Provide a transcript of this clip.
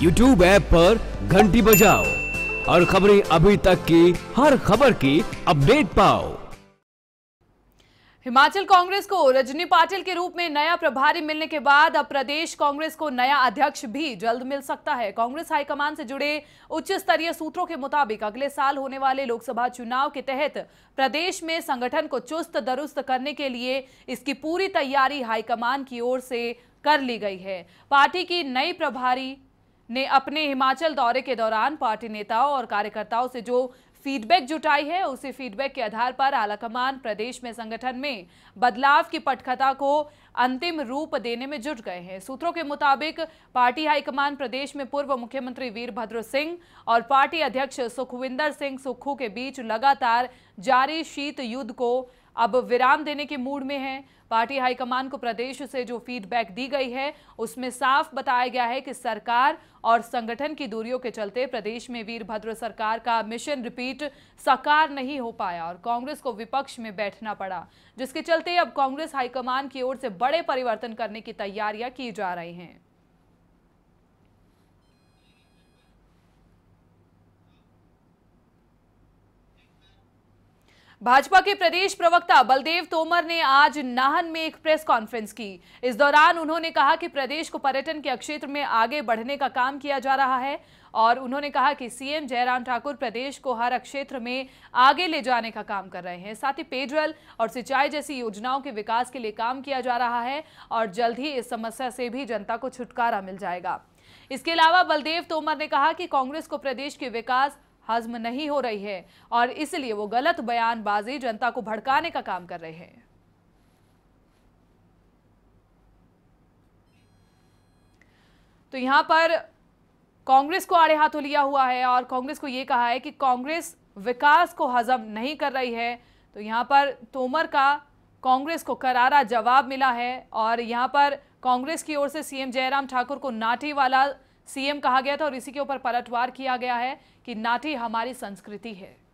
YouTube app पर घंटी बजाओ और खबरें अभी तक की हर खबर की अपडेट पाओ हिमाचल कांग्रेस को रजनी पाटिल के रूप में नया प्रभारी मिलने के बाद अब प्रदेश कांग्रेस को नया अध्यक्ष भी जल्द मिल सकता है कांग्रेस हाईकमान से जुड़े उच्च स्तरीय सूत्रों के मुताबिक अगले साल होने वाले लोकसभा चुनाव के तहत प्रदेश में संगठन को चुस्त दुरुस्त करने के लिए इसकी पूरी तैयारी हाईकमान की ओर से कर ली गई है पार्टी की नई प्रभारी ने अपने हिमाचल दौरे के दौरान पार्टी नेताओं और कार्यकर्ताओं से जो फीडबैक जुटाई है उसी फीडबैक के आधार पर आलाकमान प्रदेश में संगठन में बदलाव की पटकथा को अंतिम रूप देने में जुट गए हैं सूत्रों के मुताबिक पार्टी हाईकमान प्रदेश में पूर्व मुख्यमंत्री वीरभद्र सिंह और पार्टी अध्यक्ष सुखविंदर सिंह सुक्खू के बीच लगातार जारी शीत युद्ध को अब विराम देने के मूड में है पार्टी हाईकमान को प्रदेश से जो फीडबैक दी गई है उसमें साफ बताया गया है कि सरकार और संगठन की दूरियों के चलते प्रदेश में वीरभद्र सरकार का मिशन रिपीट साकार नहीं हो पाया और कांग्रेस को विपक्ष में बैठना पड़ा जिसके चलते अब कांग्रेस हाईकमान की ओर से बड़े परिवर्तन करने की तैयारियां की जा रही हैं भाजपा के प्रदेश प्रवक्ता बलदेव तोमर ने आज नाहन में एक प्रेस कॉन्फ्रेंस की इस दौरान उन्होंने कहा कि प्रदेश को पर्यटन के क्षेत्र में आगे बढ़ने का काम किया जा रहा है और उन्होंने कहा कि सीएम जयराम ठाकुर प्रदेश को हर क्षेत्र में आगे ले जाने का काम कर रहे हैं साथ ही पेयजल और सिंचाई जैसी योजनाओं के विकास के लिए काम किया जा रहा है और जल्द ही इस समस्या से भी जनता को छुटकारा मिल जाएगा इसके अलावा बलदेव तोमर ने कहा कि कांग्रेस को प्रदेश के विकास हजम नहीं हो रही है और इसलिए वो गलत बयानबाजी जनता को भड़काने का काम कर रहे हैं तो यहां पर कांग्रेस को आड़े हाथों लिया हुआ है और कांग्रेस को यह कहा है कि कांग्रेस विकास को हजम नहीं कर रही है तो यहां पर तोमर का कांग्रेस को करारा जवाब मिला है और यहां पर कांग्रेस की ओर से सीएम जयराम ठाकुर को नाटी वाला सीएम कहा गया था और इसी के ऊपर पलटवार किया गया है कि नाटी हमारी संस्कृति है